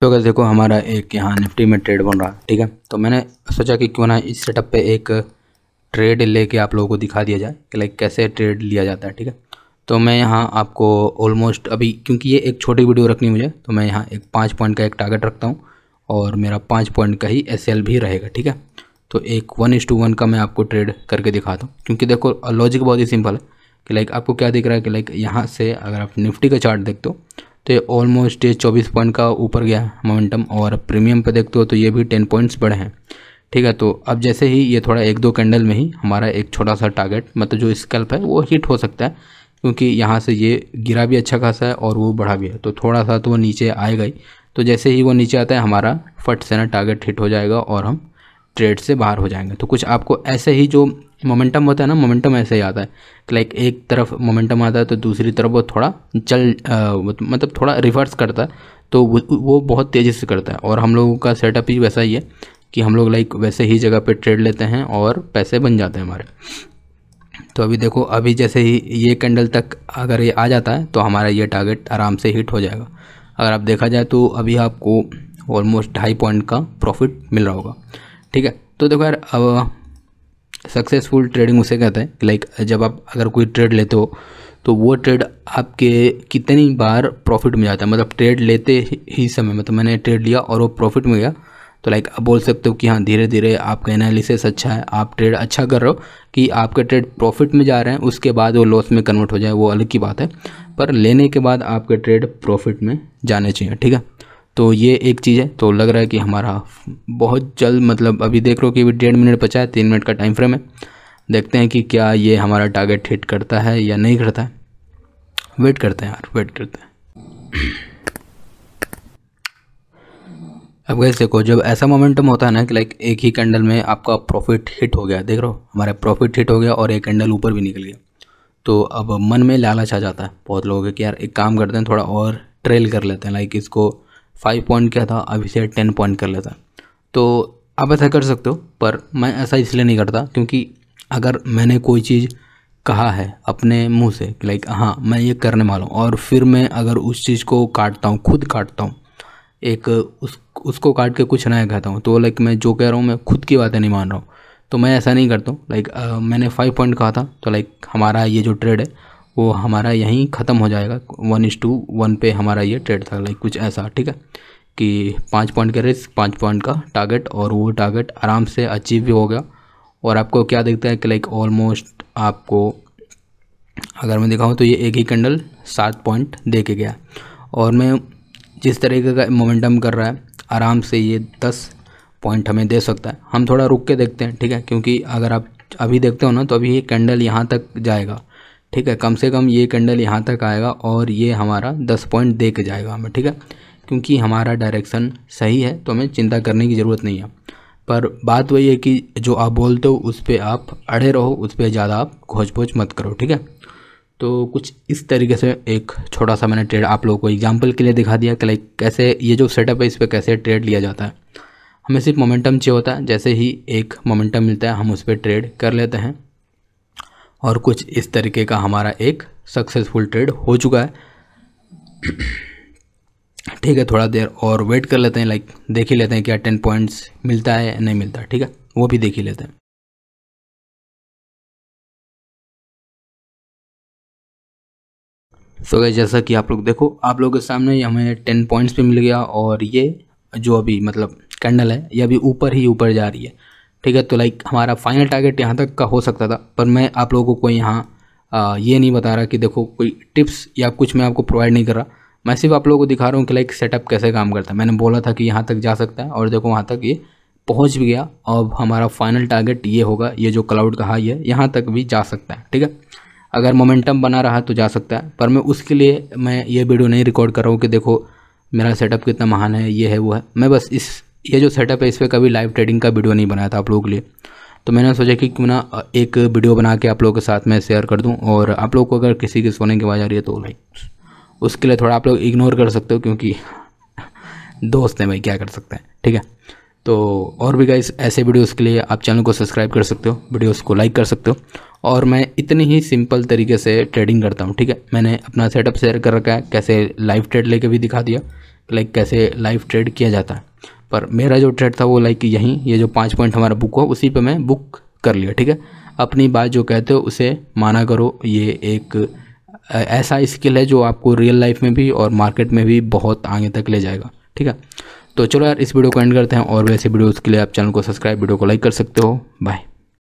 तो अगर देखो हमारा एक यहाँ निफ्टी में ट्रेड बन रहा है ठीक है तो मैंने सोचा कि क्यों ना इस सेटअप पे एक ट्रेड लेके आप लोगों को दिखा दिया जाए कि लाइक कैसे ट्रेड लिया जाता है ठीक है तो मैं यहाँ आपको ऑलमोस्ट अभी क्योंकि ये एक छोटी वीडियो रखनी मुझे तो मैं यहाँ एक पाँच पॉइंट का एक टारगेट रखता हूँ और मेरा पाँच पॉइंट का ही एस भी रहेगा ठीक है तो एक वन इस टू वन का मैं आपको ट्रेड करके दिखाता हूँ क्योंकि देखो लॉजिक बहुत ही सिंपल है कि लाइक आपको क्या दिख रहा है कि लाइक यहाँ से अगर आप निफ्टी का चार्ट देखते हो तो ये ऑलमोस्ट ये चौबीस पॉइंट का ऊपर गया मोमेंटम और प्रीमियम पे देखते हो तो ये भी टेन पॉइंट्स बढ़े हैं ठीक है तो अब जैसे ही ये थोड़ा एक दो कैंडल में ही हमारा एक छोटा सा टारगेट मतलब जो स्कल्प है वो हिट हो सकता है क्योंकि यहाँ से ये गिरा भी अच्छा खासा है और वो बढ़ा भी है तो थोड़ा सा तो वो नीचे आएगा ही तो जैसे ही वो नीचे आता है हमारा फट से ना टारगेट हिट हो जाएगा और हम ट्रेड से बाहर हो जाएंगे तो कुछ आपको ऐसे ही जो मोमेंटम होता है ना मोमेंटम ऐसे ही आता है लाइक एक तरफ मोमेंटम आता है तो दूसरी तरफ वो थोड़ा चल मतलब थोड़ा रिवर्स करता है तो वो, वो बहुत तेज़ी से करता है और हम लोगों का सेटअप ही वैसा ही है कि हम लोग लाइक वैसे ही जगह पे ट्रेड लेते हैं और पैसे बन जाते हैं हमारे तो अभी देखो अभी जैसे ही ये कैंडल तक अगर ये आ जाता है तो हमारा ये टारगेट आराम से हिट हो जाएगा अगर आप देखा जाए तो अभी आपको ऑलमोस्ट ढाई पॉइंट का प्रॉफिट मिल रहा होगा ठीक है तो देखो यार अब सक्सेसफुल ट्रेडिंग उसे कहते हैं लाइक जब आप अगर कोई ट्रेड लेते हो तो वो ट्रेड आपके कितनी बार प्रॉफिट में जाता है मतलब ट्रेड लेते ही समय मतलब मैंने ट्रेड लिया और वो प्रॉफिट में गया तो लाइक आप बोल सकते हो कि हाँ धीरे धीरे आपका एनालिसिस अच्छा है आप ट्रेड अच्छा कर रहे हो कि आपके ट्रेड प्रॉफिट में जा रहे हैं उसके बाद वो लॉस में कन्वर्ट हो जाए वो अलग की बात है पर लेने के बाद आपके ट्रेड प्रॉफिट में जाने चाहिए ठीक है तो ये एक चीज़ है तो लग रहा है कि हमारा बहुत जल्द मतलब अभी देख रहे हो कि अभी डेढ़ मिनट बचा है तीन मिनट का टाइम फ्रेम है देखते हैं कि क्या ये हमारा टारगेट हिट करता है या नहीं करता है वेट करते हैं यार वेट करते हैं अब गैस देखो जब ऐसा मोमेंटम होता है ना कि लाइक एक ही कैंडल में आपका प्रॉफिट हिट हो गया देख रहे हो हमारा प्रॉफिट हिट हो गया और एक कैंडल ऊपर भी निकल गया तो अब मन में लालच आ जाता है बहुत लोगों के कि यार एक काम करते हैं थोड़ा और ट्रेल कर लेते हैं लाइक इसको फाइव पॉइंट क्या था अब इसे टेन पॉइंट कर लेता तो आप ऐसा कर सकते हो पर मैं ऐसा इसलिए नहीं करता क्योंकि अगर मैंने कोई चीज़ कहा है अपने मुंह से लाइक हाँ मैं ये करने वाला हूँ और फिर मैं अगर उस चीज़ को काटता हूँ खुद काटता हूँ एक उस उसको काट के कुछ नया कहता हूँ तो लाइक मैं जो कह रहा हूँ मैं खुद की बातें नहीं मान रहा हूँ तो मैं ऐसा नहीं करता हूँ लाइक मैंने फाइव पॉइंट कहा था तो लाइक हमारा ये जो ट्रेड है वो हमारा यहीं ख़त्म हो जाएगा वन इज़ टू वन पे हमारा ये ट्रेड था लाइक कुछ ऐसा ठीक है कि पाँच पॉइंट के रिस्क पाँच पॉइंट का टारगेट और वो टारगेट आराम से अचीव भी हो गया और आपको क्या देखता है कि लाइक ऑलमोस्ट आपको अगर मैं दिखाऊँ तो ये एक ही कैंडल सात पॉइंट दे के गया और मैं जिस तरीके का मोमेंटम कर रहा है आराम से ये दस पॉइंट हमें दे सकता है हम थोड़ा रुक के देखते हैं ठीक है क्योंकि अगर आप अभी देखते हो ना तो अभी ये कैंडल यहाँ तक जाएगा ठीक है कम से कम ये कैंडल यहाँ तक आएगा और ये हमारा दस पॉइंट दे के जाएगा हमें ठीक है क्योंकि हमारा डायरेक्शन सही है तो हमें चिंता करने की ज़रूरत नहीं है पर बात वही है कि जो आप बोलते हो उस पर आप अड़े रहो उस पर ज़्यादा आप खोज पोज मत करो ठीक है तो कुछ इस तरीके से एक छोटा सा मैंने ट्रेड आप लोगों को एग्जाम्पल के लिए दिखा दिया कि लाइक कैसे ये जो सेटअप है इस पर कैसे ट्रेड लिया जाता है हमें सिर्फ मोमेंटम चाहिए होता है जैसे ही एक मोमेंटम मिलता है हम उस पर ट्रेड कर लेते हैं और कुछ इस तरीके का हमारा एक सक्सेसफुल ट्रेड हो चुका है ठीक है थोड़ा देर और वेट कर लेते हैं लाइक देख ही लेते हैं क्या टेन पॉइंट्स मिलता है या नहीं मिलता ठीक है वो भी देख ही लेते हैं सो so गए जैसा कि आप लोग देखो आप लोगों के सामने हमें टेन पॉइंट्स पे मिल गया और ये जो अभी मतलब कैंडल है ये अभी ऊपर ही ऊपर जा रही है ठीक है तो लाइक हमारा फाइनल टारगेट यहाँ तक का हो सकता था पर मैं आप लोगों को कोई यहाँ ये नहीं बता रहा कि देखो कोई टिप्स या कुछ मैं आपको प्रोवाइड नहीं कर रहा मैं सिर्फ आप लोगों को दिखा रहा हूँ कि लाइक सेटअप कैसे काम करता है मैंने बोला था कि यहाँ तक जा सकता है और देखो वहाँ तक ये पहुँच भी गया अब हमारा फाइनल टारगेट ये होगा ये जो क्लाउड का हाई है यहाँ तक भी जा सकता है ठीक है अगर मोमेंटम बना रहा तो जा सकता है पर मैं उसके लिए मैं ये वीडियो नहीं रिकॉर्ड कर रहा हूँ कि देखो मेरा सेटअप कितना महान है ये है वो है मैं बस इस ये जो सेटअप है इस पर कभी लाइव ट्रेडिंग का वीडियो नहीं बनाया था आप लोगों के लिए तो मैंने सोचा कि क्यों ना एक वीडियो बना के आप लोगों के साथ में शेयर कर दूं और आप लोग को अगर किसी के सोने की आवाज़ आ रही है तो लाइक उसके लिए थोड़ा आप लोग इग्नोर कर सकते हो क्योंकि दोस्त हैं भाई क्या कर सकते हैं ठीक है तो और भी गाइस ऐसे वीडियोस के लिए आप चैनल को सब्सक्राइब कर सकते हो वीडियोस को लाइक कर सकते हो और मैं इतनी ही सिंपल तरीके से ट्रेडिंग करता हूँ ठीक है मैंने अपना सेटअप शेयर कर रखा है कैसे लाइव ट्रेड लेके भी दिखा दिया लाइक कैसे लाइव ट्रेड किया जाता है पर मेरा जो ट्रेड था वो लाइक यहीं ये जो पाँच पॉइंट हमारा बुक हुआ उसी पर मैं बुक कर लिया ठीक है अपनी बात जो कहते हो उसे माना करो ये एक ऐसा स्किल है जो आपको रियल लाइफ में भी और मार्केट में भी बहुत आगे तक ले जाएगा ठीक है तो चलो यार इस वीडियो को एंड करते हैं और वैसे वीडियोस के लिए आप चैनल को सब्सक्राइब वीडियो को लाइक कर सकते हो बाय